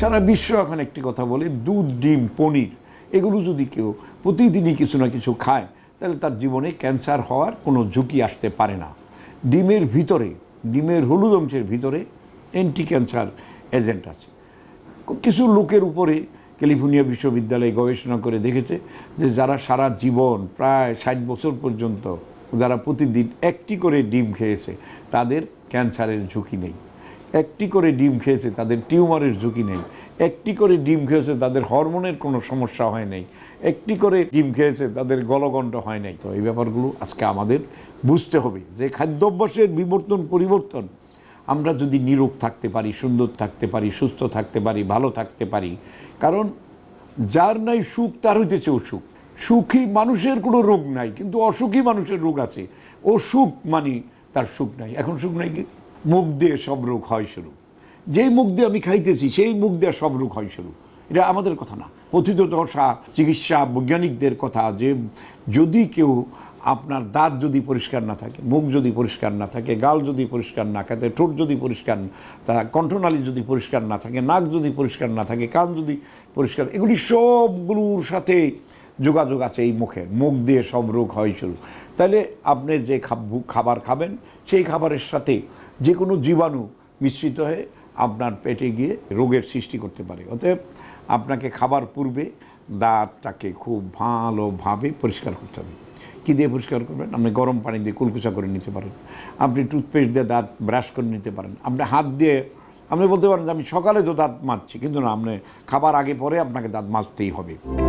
সারা বিশ্ব এখন একটি কথা বলে দুধ ডিম পনির এগুলো যদি কেউ প্রতিদিনই কিছু না কিছু খায় তাহলে তার জীবনে ক্যান্সার হওয়ার কোনো ঝুঁকি আসতে পারে না ডিমের ভিতরে ডিমের হলুদ অংশের ভিতরে অ্যান্টি ক্যান্সার এজেন্ট আছে কিছু লোকের উপরে ক্যালিফোর্নিয়া বিশ্ববিদ্যালয়ে গবেষণা করে দেখেছে যে যারা সারা জীবন প্রায় ষাট বছর পর্যন্ত যারা প্রতিদিন একটি করে ডিম খেয়েছে তাদের ক্যান্সারের ঝুঁকি নেই একটি করে ডিম খেয়েছে তাদের টিউমারের ঝুঁকি নেই একটি করে ডিম খেয়েছে তাদের হরমোনের কোনো সমস্যা হয় নাই একটি করে ডিম খেয়েছে তাদের গলগণ্ড হয় নাই তো এই ব্যাপারগুলো আজকে আমাদের বুঝতে হবে যে খাদ্যাভ্যাসের বিবর্তন পরিবর্তন আমরা যদি নিরোগ থাকতে পারি সুন্দর থাকতে পারি সুস্থ থাকতে পারি ভালো থাকতে পারি কারণ যার নাই সুখ তার হইতেছে অসুখ সুখী মানুষের কোনো রোগ নাই কিন্তু অসুখী মানুষের রোগ আছে অসুখ মানে তার সুখ নাই এখন সুখ নাই কি মুখ দিয়ে সব রোগ হয় শুরু যেই মুখ দিয়ে আমি খাইতেছি সেই মুখ দিয়ে সব রোগ হয় শুরু এটা আমাদের কথা না কথিত দশা চিকিৎসা বৈজ্ঞানিকদের কথা যে যদি কেউ আপনার দাঁত যদি পরিষ্কার না থাকে মুখ যদি পরিষ্কার না থাকে গাল যদি পরিষ্কার না থাকে ঠোঁট যদি পরিষ্কার তা কণ্ঠনালী যদি পরিষ্কার না থাকে নাক যদি পরিষ্কার না থাকে কান যদি পরিষ্কার এগুলি সবগুলোর সাথে যোগাযোগ আছে এই মুখের মুখ দিয়ে সব রোগ হয় শুরু তাহলে আপনি যে খাবার খাবেন সেই খাবারের সাথে যে কোনো জীবাণু মিশ্রিত হয়ে আপনার পেটে গিয়ে রোগের সৃষ্টি করতে পারে অতএব আপনাকে খাবার পূর্বে দাঁতটাকে খুব ভালোভাবে পরিষ্কার করতে হবে কী দিয়ে পরিষ্কার করবেন আপনি গরম পানি দিয়ে কুলকুচা করে নিতে পারেন আপনি টুথপেস্ট দিয়ে দাঁত ব্রাশ করে নিতে পারেন আপনি হাত দিয়ে আপনি বলতে পারেন যে আমি সকালে তো দাঁত মাজছি কিন্তু না আপনি খাবার আগে পরে আপনাকে দাঁত মাজতেই হবে